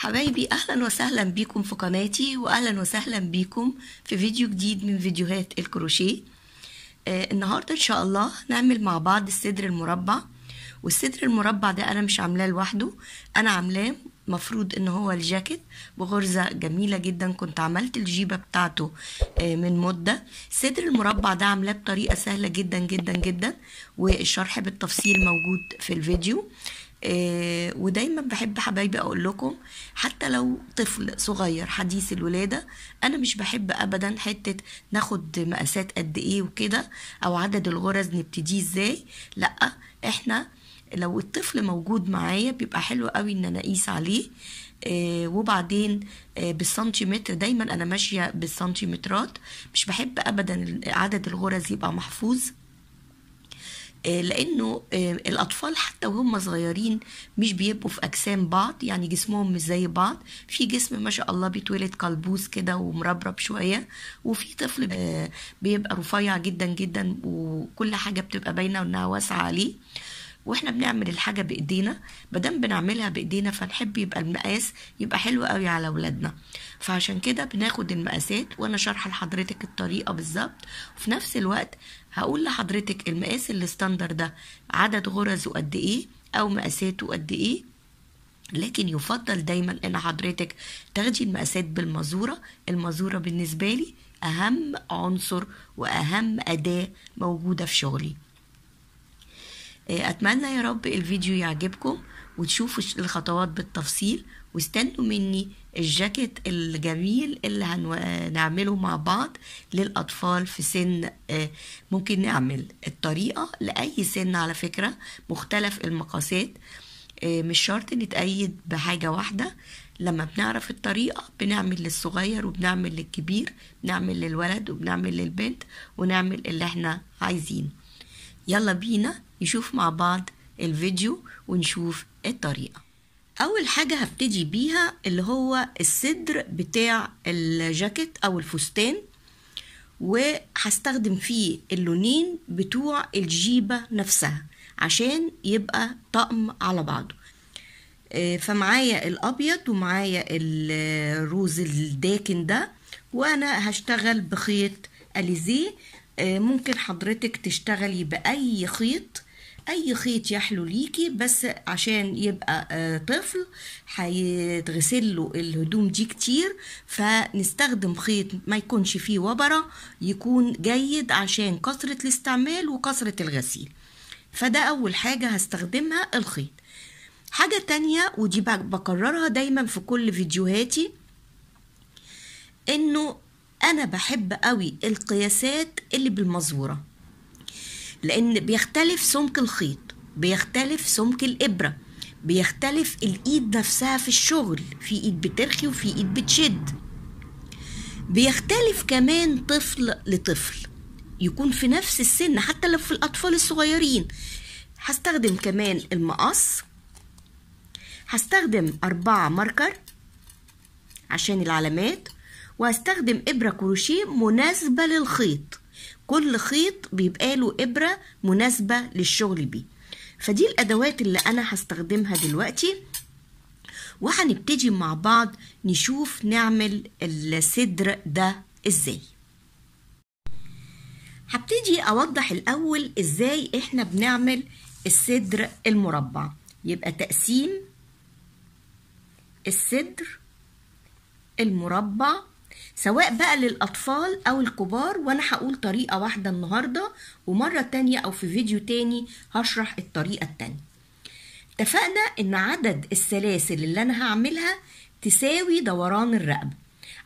حبايبي اهلا وسهلا بيكم في قناتي واهلا وسهلا بيكم في فيديو جديد من فيديوهات الكروشيه آه النهارده ان شاء الله هنعمل مع بعض الصدر المربع والصدر المربع ده انا مش عاملاه لوحده انا عاملاه مفروض ان هو الجاكيت بغرزة جميلة جدا كنت عملت الجيبة بتاعته آه، من مدة صدر المربع ده عاملاه بطريقة سهلة جدا جدا جدا والشرح بالتفصيل موجود في الفيديو آه، ودايما بحب حبايبي اقول لكم حتى لو طفل صغير حديث الولاده انا مش بحب ابدا حته ناخد مقاسات قد ايه وكده او عدد الغرز نبتديه ازاي لا احنا لو الطفل موجود معايا بيبقى حلو قوي ان انا اقيس عليه آه، وبعدين آه، بالسنتيمتر دايما انا ماشيه بالسنتيمترات مش بحب ابدا عدد الغرز يبقى محفوظ آه، لانه آه، الاطفال حتى وهم صغيرين مش بيبقوا في اجسام بعض يعني جسمهم مش زي بعض في جسم ما شاء الله بيتولد قلبوس كده ومربرب شويه وفي طفل بيبقى رفيع جدا جدا وكل حاجه بتبقى باينه وانها واسعه عليه واحنا بنعمل الحاجه بايدينا مادام بنعملها بايدينا فنحب يبقى المقاس يبقى حلو قوي على اولادنا فعشان كده بناخد المقاسات وانا شارحه لحضرتك الطريقه بالظبط وفي نفس الوقت هقول لحضرتك المقاس الستاندر ده عدد غرزه قد ايه او مقاساته قد ايه لكن يفضل دايما ان حضرتك تاخدي المقاسات بالمزوره المزوره بالنسبه لي اهم عنصر واهم اداه موجوده في شغلي آه، اتمنى يا رب الفيديو يعجبكم وتشوفوا الخطوات بالتفصيل واستنوا مني الجاكيت الجميل اللي هنعمله مع بعض للأطفال في سن آه، ممكن نعمل الطريقة لأي سن على فكرة مختلف المقاسات آه، مش شرط نتأيد بحاجة واحدة لما بنعرف الطريقة بنعمل للصغير وبنعمل للكبير بنعمل للولد وبنعمل للبنت ونعمل اللي احنا عايزينه يلا بينا نشوف مع بعض الفيديو ونشوف الطريقة اول حاجه هبتدي بيها اللي هو الصدر بتاع الجاكيت او الفستان وهستخدم فيه اللونين بتوع الجيبه نفسها عشان يبقى طقم على بعضه آه، فمعايا الابيض ومعايا الروز الداكن ده وانا هشتغل بخيط اليزيه آه، ممكن حضرتك تشتغلي باي خيط اي خيط يحلو ليكي بس عشان يبقى آه، طفل هيتغسل له الهدوم دي كتير فنستخدم خيط ما يكونش فيه وبره يكون جيد عشان كثره الاستعمال وكثره الغسيل فده اول حاجه هستخدمها الخيط حاجه تانية ودي بكررها دايما في كل فيديوهاتي انه انا بحب قوي القياسات اللي بالمزوره لان بيختلف سمك الخيط بيختلف سمك الابره بيختلف الايد نفسها في الشغل في ايد بترخي وفي ايد بتشد بيختلف كمان طفل لطفل يكون في نفس السن حتى لو في الاطفال الصغيرين هستخدم كمان المقص هستخدم أربعة ماركر عشان العلامات وهستخدم إبرة كروشيه مناسبة للخيط كل خيط بيبقى له إبرة مناسبة للشغل بيه فدي الأدوات اللي أنا هستخدمها دلوقتي وهنبتدي مع بعض نشوف نعمل الصدر ده إزاي هبتدي أوضح الأول إزاي إحنا بنعمل الصدر المربع يبقى تقسيم الصدر المربع سواء بقى للأطفال أو الكبار وأنا هقول طريقة واحدة النهاردة ومرة تانية أو في فيديو تاني هشرح الطريقة التانية اتفقنا إن عدد السلاسل اللي أنا هعملها تساوي دوران الرقبة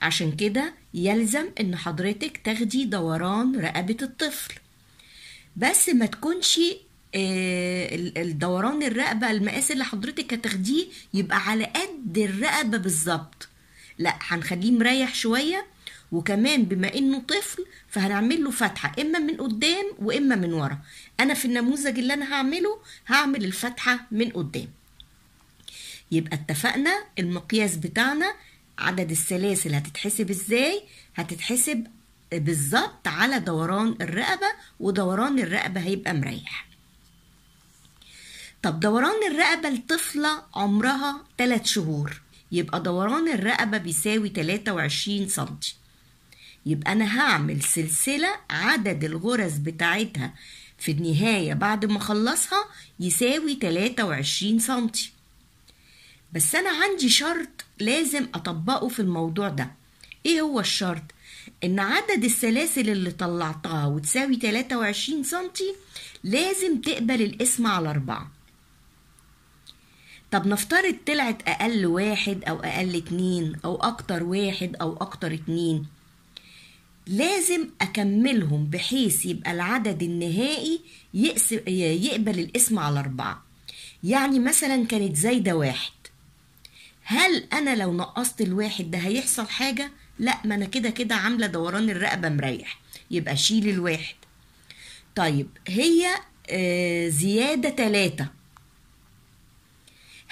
عشان كده يلزم إن حضرتك تاخدي دوران رقبة الطفل بس ما تكونش آه، الدوران الرقبه المقاس اللي حضرتك هتاخديه يبقى على قد الرقبه بالظبط لا هنخليه مريح شويه وكمان بما انه طفل فهنعمل له فتحه اما من قدام واما من ورا انا في النموذج اللي انا هعمله هعمل الفتحه من قدام يبقى اتفقنا المقياس بتاعنا عدد السلاسل هتتحسب ازاي هتتحسب بالظبط على دوران الرقبه ودوران الرقبه هيبقى مريح طب دوران الرقبه الطفله عمرها 3 شهور يبقى دوران الرقبة بيساوي 23 سنتي يبقى أنا هعمل سلسلة عدد الغرز بتاعتها في النهاية بعد ما أخلصها يساوي 23 سنتي بس أنا عندي شرط لازم أطبقه في الموضوع ده إيه هو الشرط؟ إن عدد السلاسل اللي طلعتها وتساوي 23 سنتي لازم تقبل القسمة على أربعة طب نفترض طلعت أقل واحد أو أقل اتنين أو أكتر واحد أو أكتر اتنين لازم أكملهم بحيث يبقى العدد النهائي يقبل الاسم على أربعة يعني مثلا كانت زايدة واحد هل أنا لو نقصت الواحد ده هيحصل حاجة؟ لا ما أنا كده كده عاملة دوران الرقبة مريح يبقى شيل الواحد طيب هي آه، زيادة تلاتة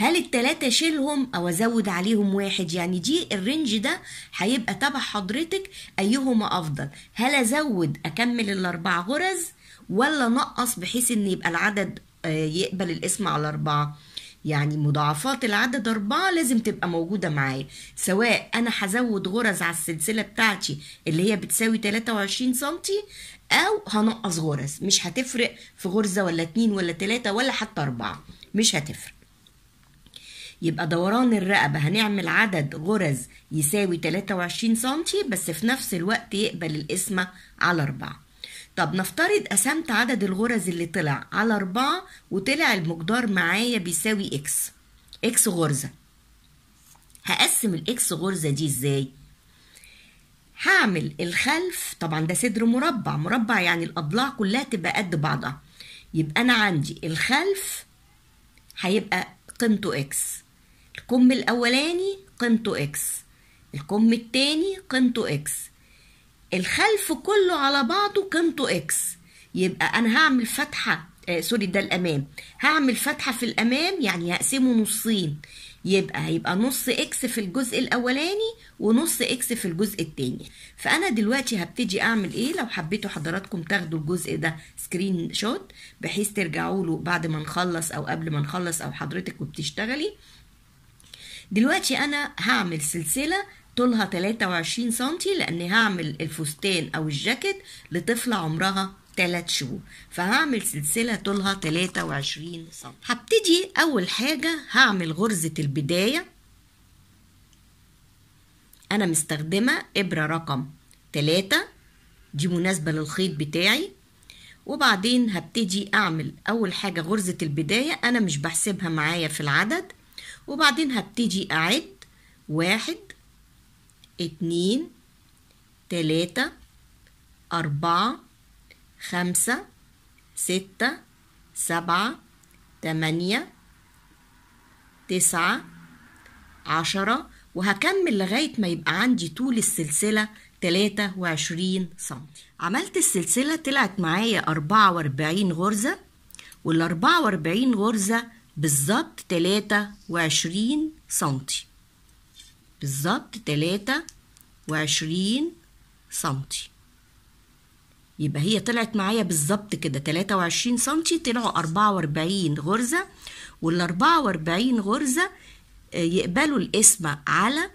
هل التلاتة شيلهم أو أزود عليهم واحد يعني دي الرينج ده هيبقى تبع حضرتك أيهما أفضل هل أزود أكمل الأربع غرز ولا نقص بحيث إن يبقى العدد آه، يقبل الاسم على أربعة يعني مضاعفات العدد أربعة لازم تبقى موجودة معايا سواء أنا هزود غرز على السلسلة بتاعتي اللي هي بتساوي 23 سنتي أو هنقص غرز مش هتفرق في غرزة ولا اتنين ولا تلاتة ولا حتى أربعة مش هتفرق يبقى دوران الرقبة هنعمل عدد غرز يساوي 23 سنتي بس في نفس الوقت يقبل القسمة على أربعة طب نفترض قسمت عدد الغرز اللي طلع على أربعة وطلع المقدار معايا بيساوي إكس إكس غرزة هقسم الإكس غرزة دي إزاي؟ هعمل الخلف طبعا ده صدر مربع مربع يعني الأضلاع كلها تبقى قد بعضها يبقى أنا عندي الخلف هيبقى قيمته إكس الكم الأولاني قيمته إكس الكم التاني قيمته إكس الخلف كله على بعضه قيمته إكس يبقى أنا هعمل فتحة آه سوري ده الأمام هعمل فتحة في الأمام يعني هقسمه نصين يبقى هيبقى نص إكس في الجزء الأولاني ونص إكس في الجزء التاني فأنا دلوقتي هبتدي أعمل إيه لو حبيتوا حضراتكم تاخدوا الجزء ده سكرين شوت بحيث ترجعوا له بعد ما نخلص أو قبل ما نخلص أو حضرتك وبتشتغلي دلوقتي انا هعمل سلسله طولها 23 سنتي لان هعمل الفستان او الجاكيت لطفله عمرها 3 شهور فهعمل سلسله طولها 23 سم هبتدي اول حاجه هعمل غرزه البدايه انا مستخدمه ابره رقم 3 دي مناسبه للخيط بتاعي وبعدين هبتدي اعمل اول حاجه غرزه البدايه انا مش بحسبها معايا في العدد وبعدين هبتدي أعد واحد اتنين تلاتة أربعة خمسة ستة سبعة تمانية تسعة عشرة وهكمل لغاية ما يبقى عندي طول السلسلة تلاتة وعشرين سنتي عملت السلسلة طلعت معايا أربعة وأربعين غرزة والأربعة وأربعين غرزة بالظبط 23 سنتي بالظبط 23 سنتي يبقى هي طلعت معايا بالظبط كده 23 سنتي طلعوا 44 غرزة وال 44 غرزة آه، يقبلوا القسمة على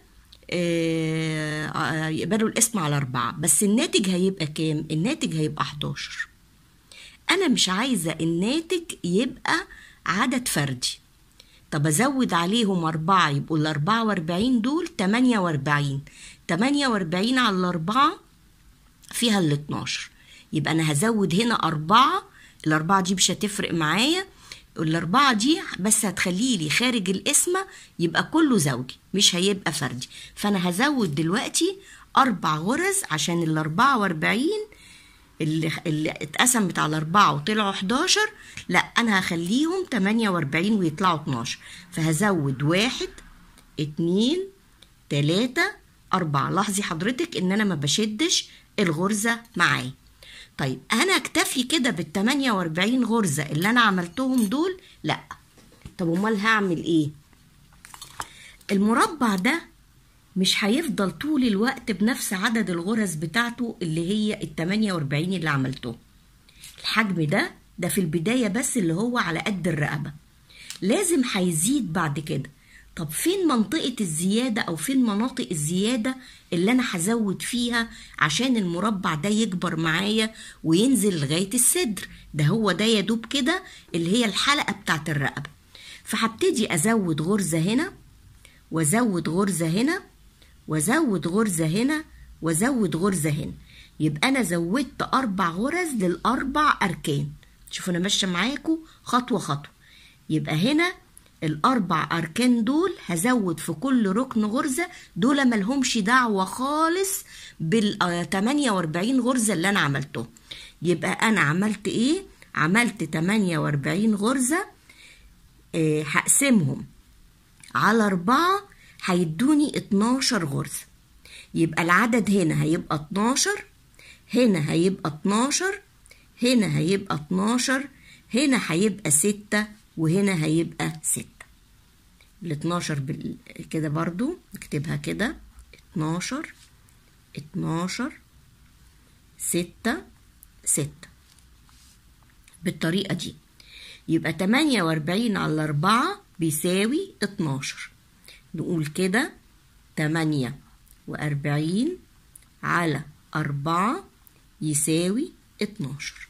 آه، آه، يقبلوا القسمة على أربعة بس الناتج هيبقى كام؟ الناتج هيبقى 11 أنا مش عايزة الناتج يبقى عدد فردي طب أزود عليهم أربعة يبقوا الأربعة وأربعين دول تمانية وأربعين تمانية وأربعين على الأربعة فيها الاتناشر يبقى أنا هزود هنا أربعة الأربعة دي مش هتفرق معايا الأربعة دي بس هتخليلي خارج القسمة يبقى كله زوجي مش هيبقى فردي فأنا هزود دلوقتي أربع غرز عشان الأربعة وأربعين اللي اللي اتقسمت على أربعة وطلعوا 11 لا أنا هخليهم 48 ويطلعوا 12 فهزود واحد اتنين تلاتة أربعة لاحظي حضرتك إن أنا ما بشدش الغرزة معايا طيب أنا أكتفي كده بال 48 غرزة اللي أنا عملتهم دول لأ طب أمال هعمل إيه؟ المربع ده مش هيفضل طول الوقت بنفس عدد الغرز بتاعته اللي هي ال 48 اللي عملته الحجم ده ده في البداية بس اللي هو على قد الرقبة لازم هيزيد بعد كده طب فين منطقة الزيادة أو فين مناطق الزيادة اللي أنا هزود فيها عشان المربع ده يكبر معايا وينزل لغاية الصدر ده هو ده يدوب كده اللي هي الحلقة بتاعة الرقبة فهبتدي أزود غرزة هنا وأزود غرزة هنا وازود غرزة هنا وازود غرزة هنا يبقى انا زودت اربع غرز للاربع اركان شوفوا انا ماشية معاكم خطوة خطوة يبقى هنا الاربع اركان دول هزود في كل ركن غرزه دول ملهمش دعوه خالص بال 48 آه، غرزه اللي انا عملتهم يبقى انا عملت ايه عملت 48 غرزه آه، هقسمهم على أربعة هيدوني 12 غرزة يبقى العدد هنا هيبقى 12 هنا هيبقى 12 هنا هيبقى 12 هنا هيبقى 6 وهنا هيبقى 6 ال 12 كده برضو نكتبها كده 12 12 6 6 بالطريقة دي يبقى 48 على 4 بيساوي 12 نقول كده تمانية وأربعين على أربعة يساوي اتناشر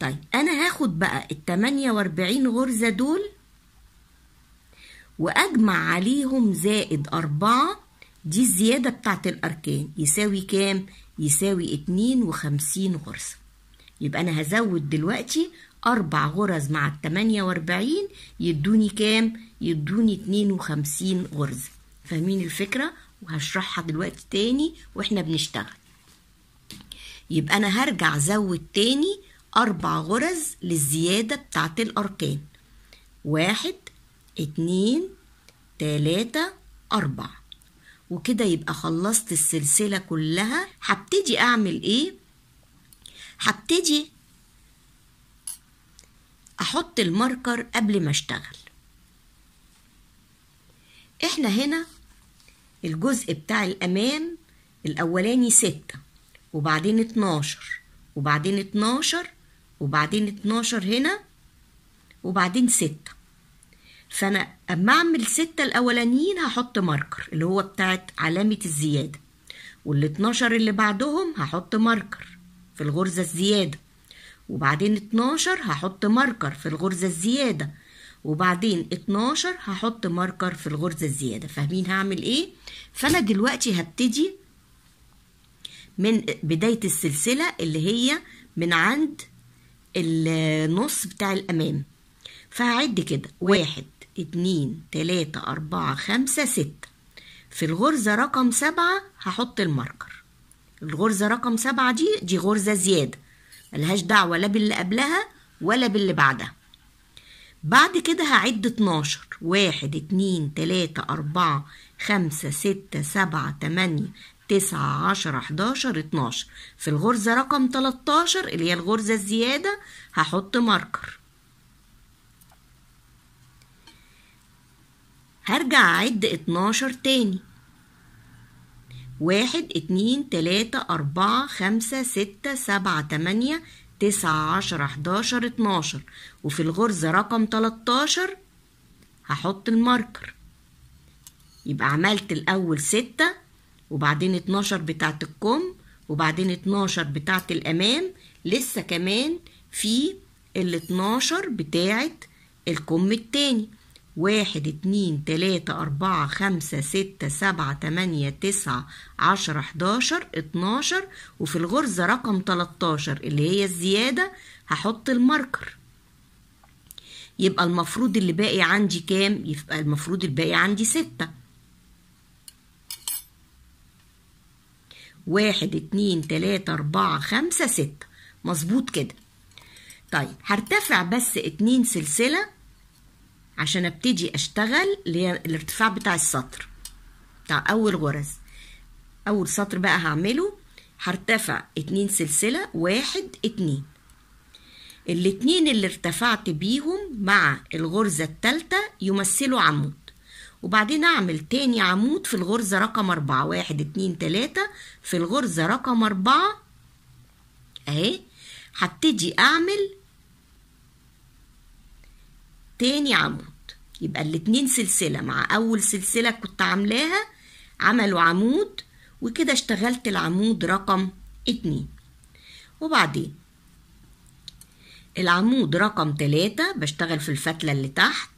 طيب أنا هاخد بقى التمانية وأربعين غرزة دول وأجمع عليهم زائد أربعة دي الزيادة بتاعت الأركان يساوي كام؟ يساوي اتنين وخمسين غرزة يبقى أنا هزود دلوقتي أربع غرز مع التمانية وأربعين يدوني كام؟ يدوني اتنين وخمسين غرزة فاهمين الفكرة؟ وهشرحها دلوقتي تاني واحنا بنشتغل يبقى أنا هرجع زود تاني أربع غرز للزيادة بتاعت الأركان واحد اتنين تلاتة أربعة وكده يبقى خلصت السلسلة كلها هبتدي أعمل إيه؟ هبتدي احط الماركر قبل ما اشتغل احنا هنا الجزء بتاع الامام الاولاني ستة وبعدين اتناشر وبعدين اتناشر وبعدين اتناشر هنا وبعدين ستة فانا اما اعمل ستة الاولانيين هحط ماركر اللي هو بتاعت علامة الزيادة والاتناشر اللي بعدهم هحط ماركر في الغرزة الزيادة وبعدين 12 هحط ماركر في الغرزة الزيادة وبعدين 12 هحط ماركر في الغرزة الزيادة فاهمين هعمل ايه؟ فانا دلوقتي هبتدي من بداية السلسلة اللي هي من عند النص بتاع الأمام فهعد كده واحد اتنين تلاتة أربعة خمسة ستة في الغرزة رقم سبعة هحط الماركر الغرزة رقم سبعة دي دي غرزة زيادة ملهاش دعوة لا باللي قبلها ولا باللي بعدها بعد كده هعد 12 واحد اتنين تلاتة أربعة خمسة ستة سبعة تمانية تسعة عشرة حداشر اتناشر في الغرزة رقم تلاتاشر اللي هي الغرزة الزيادة هحط ماركر هرجع أعد اتناشر تاني واحد اتنين تلاتة أربعة خمسة ستة سبعة تمانية تسعة عشرة حداشر اتناشر وفي الغرزة رقم تلاتاشر هحط الماركر يبقى عملت الأول ستة وبعدين اتناشر بتاعت الكم وبعدين اتناشر بتاعت الأمام لسه كمان في الاتناشر بتاعت الكم التاني واحد اتنين تلاتة أربعة خمسة ستة سبعة تمانية تسعة عشرة حداشر اتناشر وفي الغرزة رقم تلاتاشر اللي هي الزيادة هحط الماركر يبقى المفروض اللي باقي عندي كام يبقى المفروض الباقي عندي ستة واحد اتنين تلاتة أربعة خمسة ستة مظبوط كده طيب هرتفع بس اتنين سلسلة عشان ابتدي اشتغل اللي الارتفاع بتاع السطر بتاع اول غرز اول سطر بقى هعمله هرتفع اتنين سلسلة واحد اتنين الاتنين اللي ارتفعت بيهم مع الغرزة التالتة يمثلوا عمود وبعدين اعمل تاني عمود في الغرزة رقم اربعة واحد اتنين تلاتة في الغرزة رقم اربعة اهي هبتدي اعمل تاني عمود يبقى الاتنين سلسلة مع أول سلسلة كنت عاملاها عملوا عمود وكده اشتغلت العمود رقم اتنين وبعدين العمود رقم تلاتة بشتغل في الفتلة اللي تحت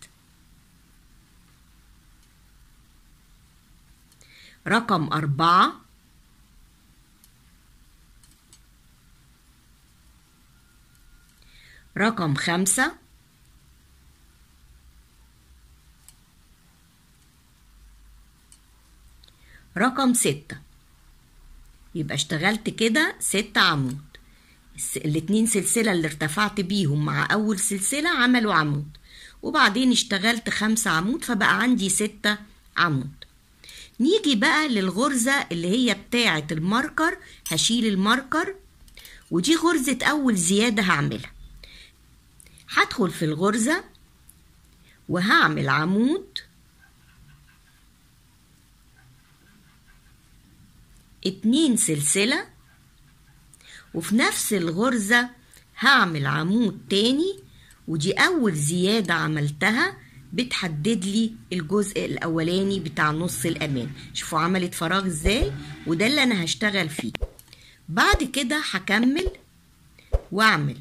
رقم أربعة رقم خمسة رقم ستة يبقى اشتغلت كده ست عمود الاتنين سلسلة اللي ارتفعت بيهم مع أول سلسلة عملوا عمود وبعدين اشتغلت خمسة عمود فبقى عندي ستة عمود نيجي بقى للغرزة اللي هي بتاعة الماركر هشيل الماركر ودي غرزة أول زيادة هعملها هدخل في الغرزة وهعمل عمود اتنين سلسلة وفي نفس الغرزة هعمل عمود تاني ودي أول زيادة عملتها بتحدد لي الجزء الأولاني بتاع نص الأمان شوفوا عملت فراغ ازاي وده اللي أنا هشتغل فيه بعد كده هكمل وأعمل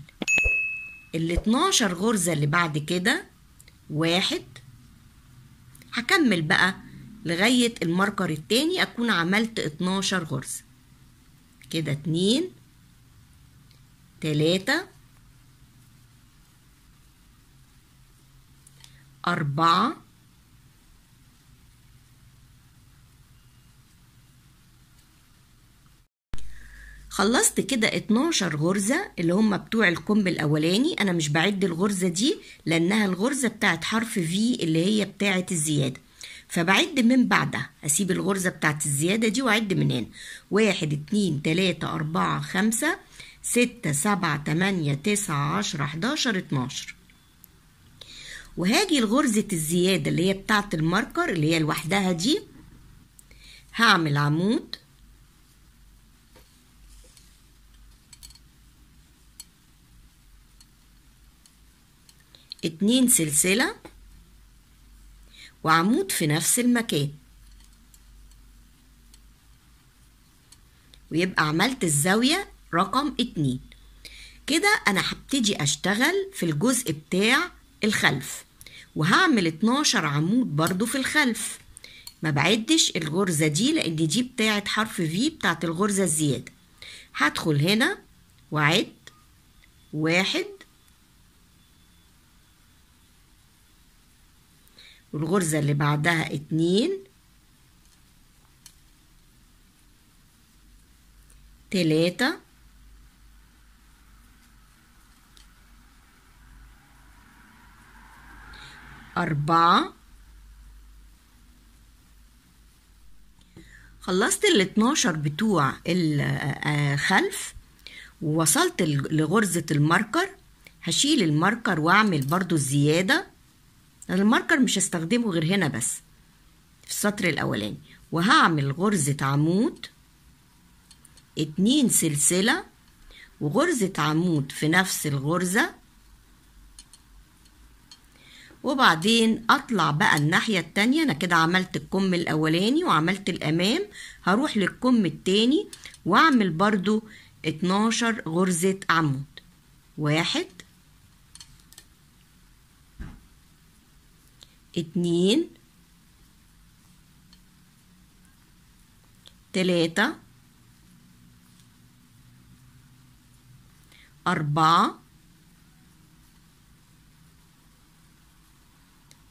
ال 12 غرزة اللي بعد كده واحد هكمل بقى لغاية الماركر التاني أكون عملت اتناشر غرزة كده اتنين تلاتة أربعة خلصت كده اتناشر غرزة اللي هم بتوع الكم الأولاني أنا مش بعد الغرزة دي لأنها الغرزة بتاعت حرف V اللي هي بتاعت الزيادة فبعد من بعدها أسيب الغرزة بتاعت الزيادة دي وأعد من هنا واحد اتنين تلاتة أربعة خمسة ستة سبعة تمانية تسعة عشرة حداشر اتناشر وهاجي لغرزة الزيادة اللي هي بتاعت الماركر اللي هي لوحدها دي هعمل عمود اتنين سلسلة وعمود في نفس المكان ويبقى عملت الزاوية رقم اتنين كده أنا هبتدي أشتغل في الجزء بتاع الخلف وهعمل اتناشر عمود برضو في الخلف ما بعدش الغرزة دي لأن دي بتاعة حرف V بتاعة الغرزة الزيادة هدخل هنا وعد واحد والغرزة اللي بعدها اتنين تلاتة أربعة خلصت ال 12 بتوع الخلف آه، آه، ووصلت لغرزة الماركر هشيل الماركر واعمل برضو الزيادة الماركر مش هستخدمه غير هنا بس في السطر الاولاني وهعمل غرزة عمود اتنين سلسلة وغرزة عمود في نفس الغرزة وبعدين اطلع بقى الناحية التانية انا كده عملت الكم الاولاني وعملت الامام هروح للكم التاني واعمل برضو اتناشر غرزة عمود واحد اتنين تلاتة أربعة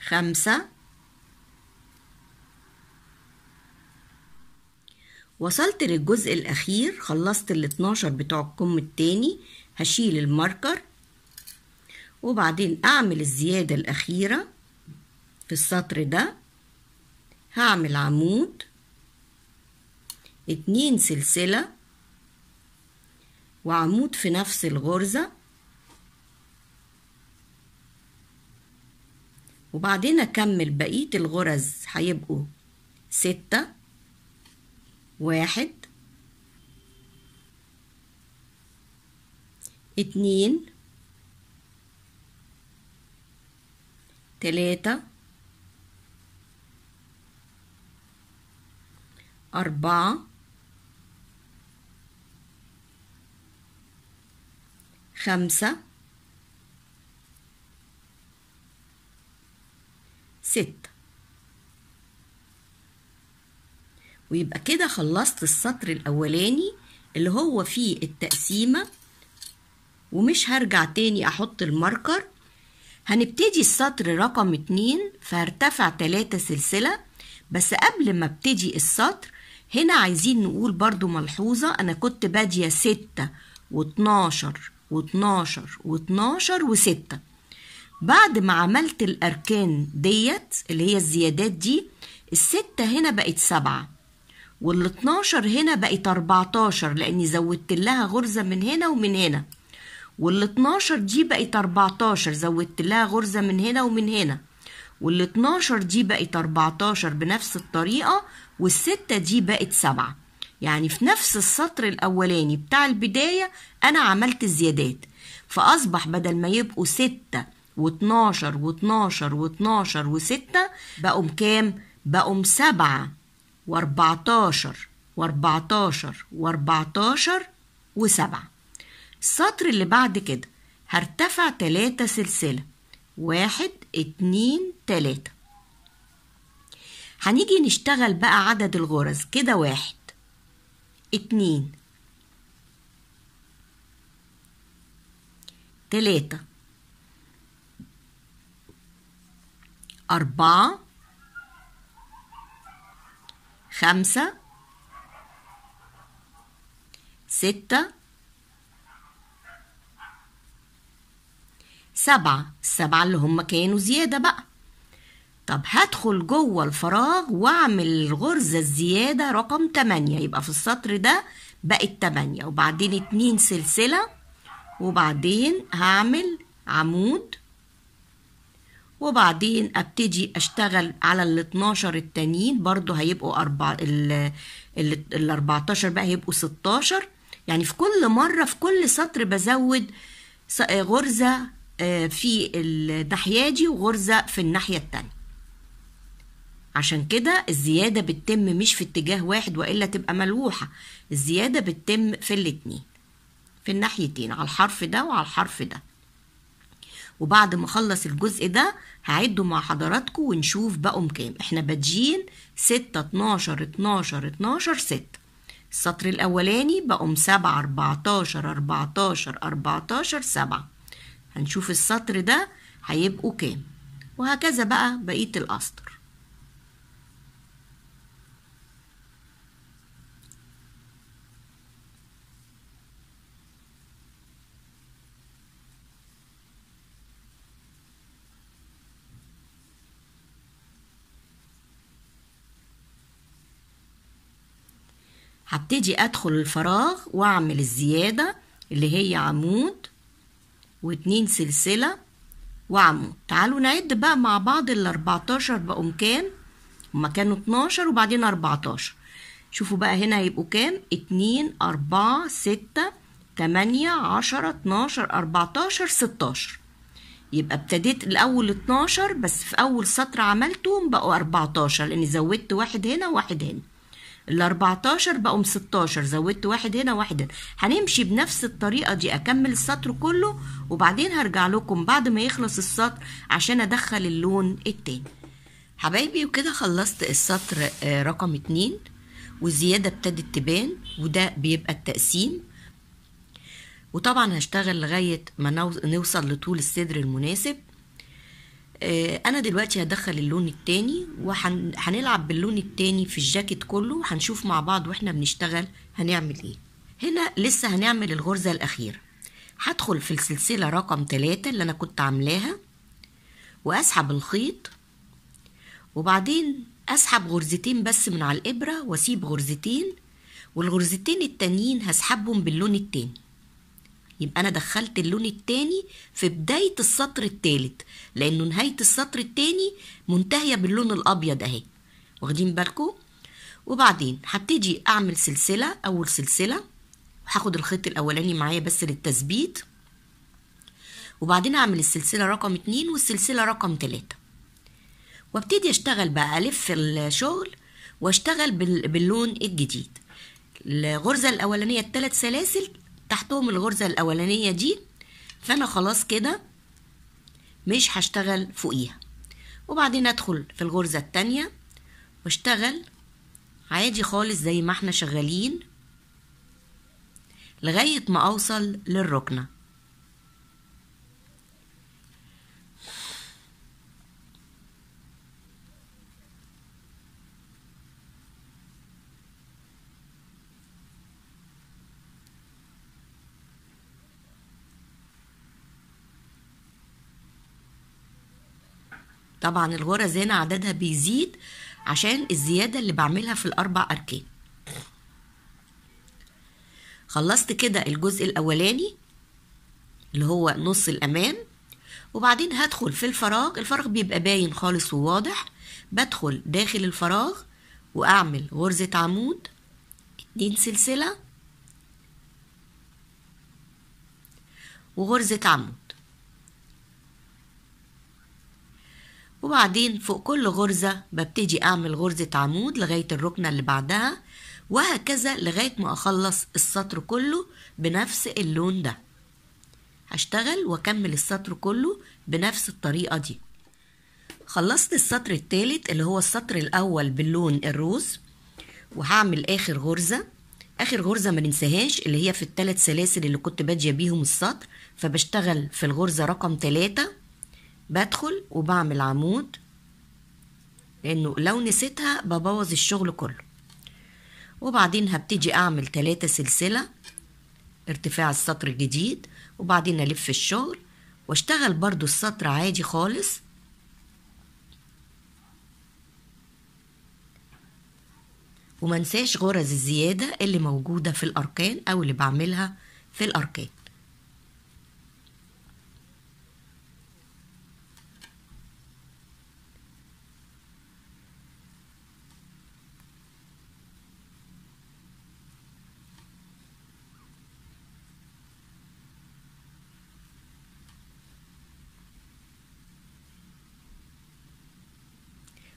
خمسة وصلت للجزء الأخير خلصت ال 12 بتوع الكم التاني هشيل الماركر وبعدين أعمل الزيادة الأخيرة السطر ده هعمل عمود اتنين سلسلة وعمود في نفس الغرزة وبعدين أكمل بقية الغرز هيبقوا ستة واحد اتنين تلاتة أربعة خمسة ستة ويبقى كده خلصت السطر الأولاني اللي هو فيه التقسيمة ومش هرجع تاني أحط الماركر هنبتدي السطر رقم اتنين فهرتفع تلاتة سلسلة بس قبل ما ابتدي السطر هنا عايزين نقول برضو ملحوظة أنا كنت بادية ستة واتناشر واتناشر واتناشر وستة بعد ما عملت الأركان ديت اللي هي الزيادات دي الستة هنا بقت سبعة والاتناشر هنا بقت أربعتاشر لأني زودت لها غرزة من هنا ومن هنا والاتناشر دي بقت أربعتاشر زودت لها غرزة من هنا ومن هنا وال 12 دي بقت 14 بنفس الطريقة والستة دي بقت سبعة يعني في نفس السطر الأولاني بتاع البداية أنا عملت الزيادات فأصبح بدل ما يبقوا ستة واتناشر واتناشر واتناشر وستة بقوا كام؟ بقوا سبعة واربعتاشر واربعتاشر واربعتاشر وسبعة السطر اللي بعد كده هرتفع تلاتة سلسلة واحد اتنين تلاتة هنيجي نشتغل بقى عدد الغرز كده واحد اتنين تلاتة أربعة خمسة ستة سبعة السبعة اللي هم كانوا زيادة بقى طب هدخل جوه الفراغ واعمل الغرزة الزيادة رقم تمانية يبقى في السطر ده بقت تمانية وبعدين اتنين سلسلة وبعدين هعمل عمود وبعدين ابتدي اشتغل على ال 12 التانيين برضو هيبقوا أربعة ال 14 بقى هيبقوا 16 يعني في كل مرة في كل سطر بزود غرزة آه، في الناحية دي وغرزة في الناحية الثانيه عشان كده الزيادة بتتم مش في اتجاه واحد وإلا تبقى ملوحة الزيادة بتتم في الاثنين في الناحيتين على الحرف ده وعلى الحرف ده وبعد ما اخلص الجزء ده هعده مع حضراتكم ونشوف بقوا كام احنا بادئين 6 12 12 12 6 السطر الاولاني بقوا 7 14 14 14 7 هنشوف السطر ده هيبقوا كام وهكذا بقى بقية الأسطر هبتدي أدخل الفراغ وأعمل الزيادة اللي هي عمود واتنين سلسلة وعمود تعالوا نعد بقى مع بعض ال 14 بقوا كام هما كانوا 12 وبعدين 14 شوفوا بقى هنا هيبقوا كام اتنين أربعة ستة تمانية عشرة اتناشر أربعتاشر ستاشر يبقى ابتديت الأول اتناشر بس في أول سطر عملتهم بقوا أربعتاشر لأن زودت واحد هنا وواحد هنا ال 14 بقوا 16 زودت واحد هنا واحد هنا هنمشي بنفس الطريقه دي اكمل السطر كله وبعدين هرجع لكم بعد ما يخلص السطر عشان ادخل اللون التاني حبايبي وكده خلصت السطر آه، رقم اتنين والزياده ابتدت تبان وده بيبقى التقسيم وطبعا هشتغل لغايه ما نوصل لطول الصدر المناسب آه، انا دلوقتي هدخل اللون التاني وهنلعب باللون التاني في الجاكيت كله وهنشوف مع بعض واحنا بنشتغل هنعمل ايه هنا لسه هنعمل الغرزة الاخيرة هدخل في السلسلة رقم تلاتة اللي انا كنت عاملاها واسحب الخيط وبعدين اسحب غرزتين بس من على الابرة واسيب غرزتين والغرزتين التانيين هسحبهم باللون التاني يبقى انا دخلت اللون التاني في بدايه السطر التالت لانه نهايه السطر التاني منتهيه باللون الابيض اهي واخدين بالكم وبعدين هبتدي اعمل سلسله اول سلسله هاخد الخيط الاولاني معايا بس للتثبيت وبعدين اعمل السلسله رقم اتنين والسلسله رقم تلاته وابتدي اشتغل بقى الف الشغل واشتغل باللون الجديد الغرزه الاولانيه الثلاث سلاسل تحتهم الغرزة الأولانية دي فأنا خلاص كده مش هشتغل فوقيها وبعدين أدخل في الغرزة التانية واشتغل عادي خالص زي ما احنا شغالين لغاية ما أوصل للركنة طبعا الغرز هنا عددها بيزيد عشان الزيادة اللي بعملها في الأربع أركان خلصت كده الجزء الأولاني اللي هو نص الأمام وبعدين هدخل في الفراغ الفراغ بيبقى باين خالص وواضح بدخل داخل الفراغ وأعمل غرزة عمود اتنين سلسلة وغرزة عمود وبعدين فوق كل غرزة ببتدي أعمل غرزة عمود لغاية الركنة اللي بعدها وهكذا لغاية ما أخلص السطر كله بنفس اللون ده هشتغل وأكمل السطر كله بنفس الطريقة دي خلصت السطر التالت اللي هو السطر الأول باللون الروز وهعمل آخر غرزة آخر غرزة ما ننساهاش اللي هي في التلات سلاسل اللي كنت بادية بيهم السطر فبشتغل في الغرزة رقم تلاتة بدخل وبعمل عمود لانه لو نسيتها ببوظ الشغل كله وبعدين هبتدي اعمل تلاتة سلسلة ارتفاع السطر الجديد وبعدين الف الشغل واشتغل برضو السطر عادي خالص ومنساش غرز الزيادة اللي موجودة في الأركان أو اللي بعملها في الأركان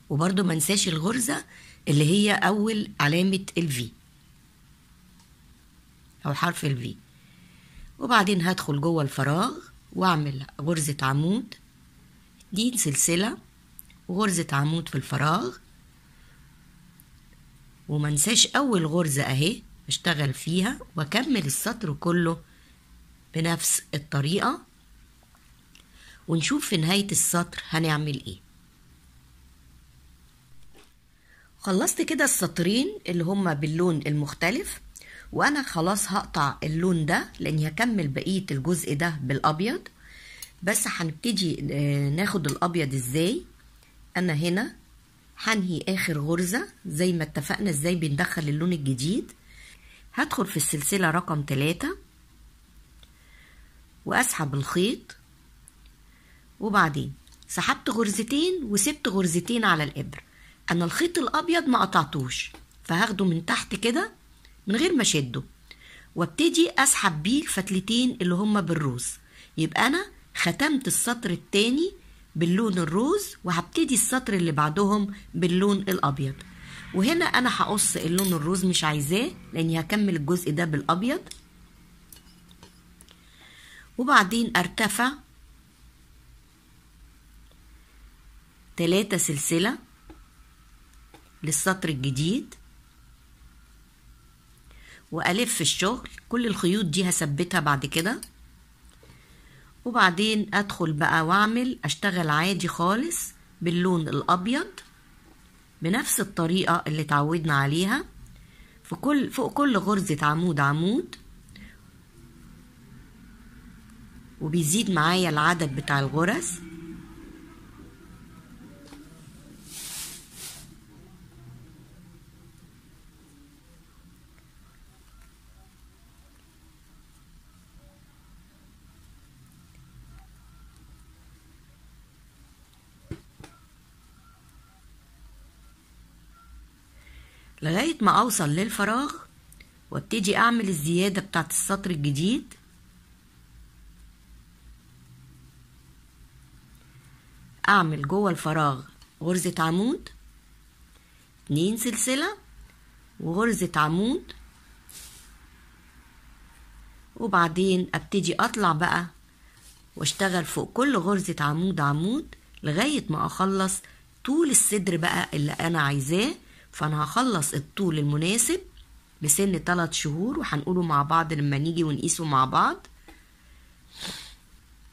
وبرده ما انساش الغرزه اللي هي اول علامه الفي او حرف الفي وبعدين هدخل جوه الفراغ واعمل غرزه عمود دي سلسله وغرزه عمود في الفراغ وما انساش اول غرزه اهي اشتغل فيها واكمل السطر كله بنفس الطريقه ونشوف في نهايه السطر هنعمل ايه خلصت كده السطرين اللي هما باللون المختلف وانا خلاص هقطع اللون ده لاني هكمل بقيه الجزء ده بالابيض بس هنبتدي آه، ناخد الابيض ازاي انا هنا هنهي اخر غرزه زي ما اتفقنا ازاي بندخل اللون الجديد هدخل في السلسله رقم 3 واسحب الخيط وبعدين سحبت غرزتين وسبت غرزتين على الابره انا الخيط الابيض ما قطعتوش فهاخده من تحت كده من غير ما اشده وابتدي اسحب بيه الفتلتين اللي هما بالروز يبقى انا ختمت السطر التاني باللون الروز وهبتدي السطر اللي بعدهم باللون الابيض وهنا انا هقص اللون الروز مش عايزاه لاني هكمل الجزء ده بالابيض وبعدين ارتفع تلاتة سلسله للسطر الجديد وألف الشغل كل الخيوط دي هثبتها بعد كده وبعدين أدخل بقى وأعمل أشتغل عادي خالص باللون الأبيض بنفس الطريقة اللي اتعودنا عليها في كل فوق كل غرزة عمود عمود وبيزيد معايا العدد بتاع الغرز لغاية ما أوصل للفراغ وابتدي أعمل الزيادة بتاعت السطر الجديد أعمل جوه الفراغ غرزة عمود اتنين سلسلة وغرزة عمود وبعدين ابتدي اطلع بقى واشتغل فوق كل غرزة عمود عمود لغاية ما اخلص طول الصدر بقى اللي انا عايزاه فانا هخلص الطول المناسب بسن 3 شهور وهنقوله مع بعض لما نيجي ونقيسه مع بعض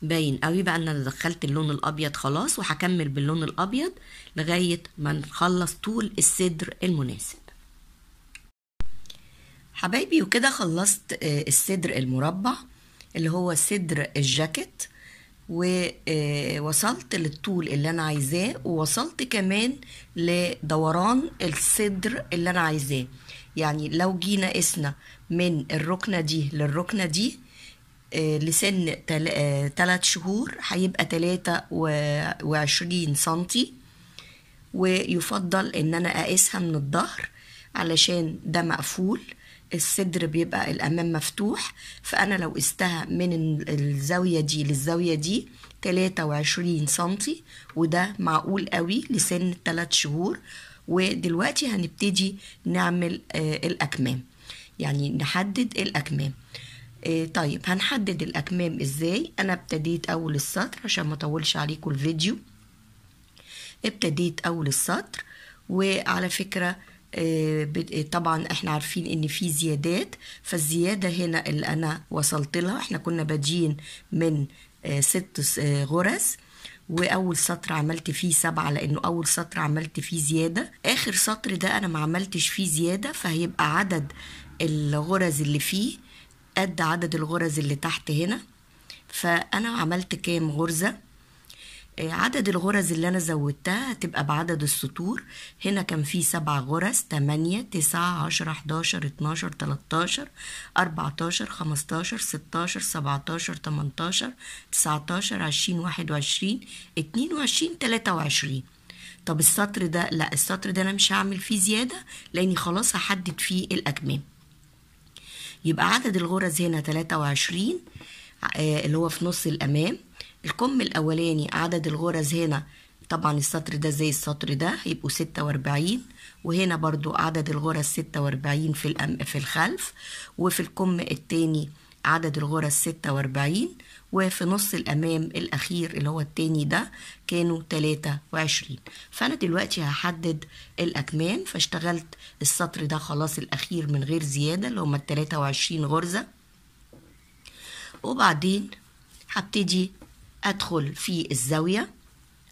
باين قوي بقى ان انا دخلت اللون الابيض خلاص وهكمل باللون الابيض لغايه ما نخلص طول الصدر المناسب حبايبي وكده خلصت آه، الصدر المربع اللي هو صدر الجاكيت ووصلت للطول اللي انا عايزاه ووصلت كمان لدوران الصدر اللي انا عايزاه يعني لو جينا قسنا من الركنه دي للركنه دي آه، لسن آه، تلات شهور هيبقى تلاتة وعشرين سنتي ويفضل ان انا اقيسها من الظهر علشان ده مقفول الصدر بيبقى الامام مفتوح فانا لو قستها من الزاويه دي للزاويه دي 23 سنتي وده معقول قوي لسن 3 شهور ودلوقتي هنبتدي نعمل آه، الاكمام يعني نحدد الاكمام آه، طيب هنحدد الاكمام ازاي انا ابتديت اول السطر عشان ما اطولش عليكم الفيديو ابتديت اول السطر وعلى فكره آه، آه، طبعا احنا عارفين ان في زيادات فالزيادة هنا اللي انا وصلت لها احنا كنا بادئين من آه، ست غرز واول سطر عملت فيه سبعة لانه اول سطر عملت فيه زيادة اخر سطر ده انا ما عملتش فيه زيادة فهيبقى عدد الغرز اللي فيه قد عدد الغرز اللي تحت هنا فانا عملت كام غرزة عدد الغرز اللي انا زودتها هتبقى بعدد السطور هنا كان في سبع غرز تمانية تسعة عشرة حداشر اتناشر تلاتاشر اربعتاشر خمستاشر ستاشر سبعتاشر تمنتاشر تسعتاشر عشرين واحد وعشرين اتنين وعشرين تلاتة وعشرين طب السطر ده لا السطر ده انا مش هعمل فيه زيادة لاني خلاص هحدد فيه الاكمام يبقى عدد الغرز هنا تلاتة وعشرين آه، اللي هو في نص الامام الكم الأولاني عدد الغرز هنا طبعا السطر ده زي السطر ده هيبقوا ستة وأربعين وهنا برضو عدد الغرز ستة وأربعين في في الخلف وفي الكم التاني عدد الغرز ستة وأربعين وفي نص الأمام الأخير اللي هو التاني ده كانوا تلاتة وعشرين فأنا دلوقتي هحدد الأكمام فاشتغلت السطر ده خلاص الأخير من غير زيادة اللي هما التلاتة وعشرين غرزة وبعدين هبتدي أدخل في الزاوية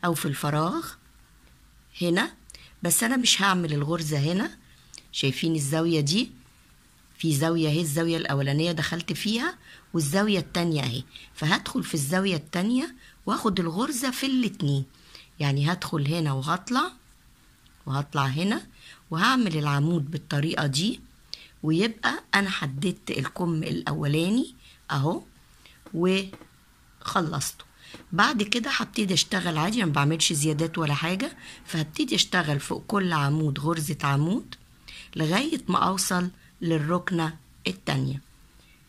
أو في الفراغ هنا بس أنا مش هعمل الغرزة هنا شايفين الزاوية دي في زاوية اهي الزاوية الأولانية دخلت فيها والزاوية التانية اهي فهدخل في الزاوية التانية واخد الغرزة في الاتنين يعني هدخل هنا وهطلع وهطلع هنا وهعمل العمود بالطريقة دي ويبقى أنا حددت الكم الأولاني أهو وخلصته بعد كده هبتدي اشتغل عادي ما بعملش زيادات ولا حاجه فهبتدي اشتغل فوق كل عمود غرزه عمود لغايه ما اوصل للركنه التانيه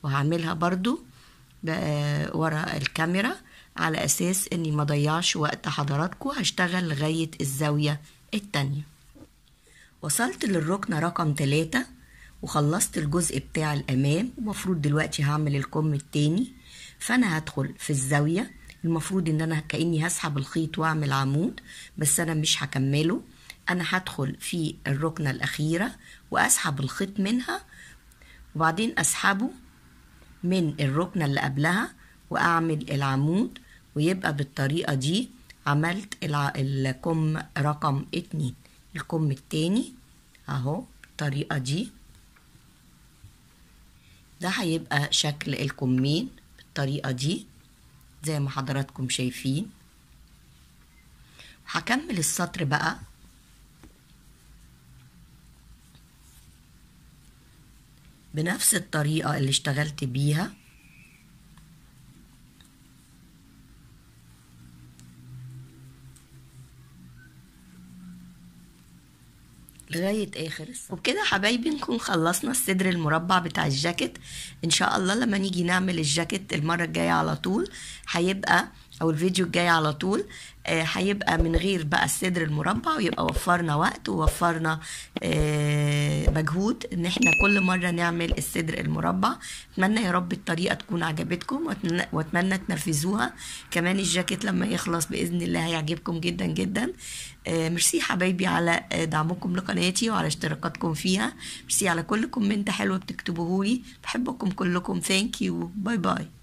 وهعملها برضو ورا الكاميرا على اساس اني ما ضيعش وقت حضراتكم هشتغل لغايه الزاويه التانيه وصلت للركنه رقم 3 وخلصت الجزء بتاع الامام ومفروض دلوقتي هعمل الكم التاني فانا هدخل في الزاويه المفروض ان انا كاني هسحب الخيط واعمل عمود بس انا مش هكمله انا هدخل في الركنه الاخيره واسحب الخيط منها وبعدين اسحبه من الركنه اللي قبلها واعمل العمود ويبقى بالطريقه دي عملت الكم رقم اتنين الكم التاني اهو بالطريقه دي ده هيبقى شكل الكمين بالطريقه دي زي ما حضراتكم شايفين هكمل السطر بقى بنفس الطريقة اللي اشتغلت بيها لغاية آخر السنة وبكده حبايبي نكون خلصنا الصدر المربع بتاع الجاكيت إن شاء الله لما نيجي نعمل الجاكيت المرة الجاية على طول هيبقى او الفيديو الجاي على طول آه، هيبقى من غير بقى الصدر المربع ويبقى وفرنا وقت ووفرنا آه، مجهود ان احنا كل مره نعمل الصدر المربع اتمنى يا رب الطريقه تكون عجبتكم واتمنى تنفذوها كمان الجاكيت لما يخلص باذن الله هيعجبكم جدا جدا آه، ميرسي حبايبي على دعمكم لقناتي وعلى اشتراكاتكم فيها ميرسي على كل كومنت حلو بتكتبوهولي بحبكم كلكم ثانك يو باي باي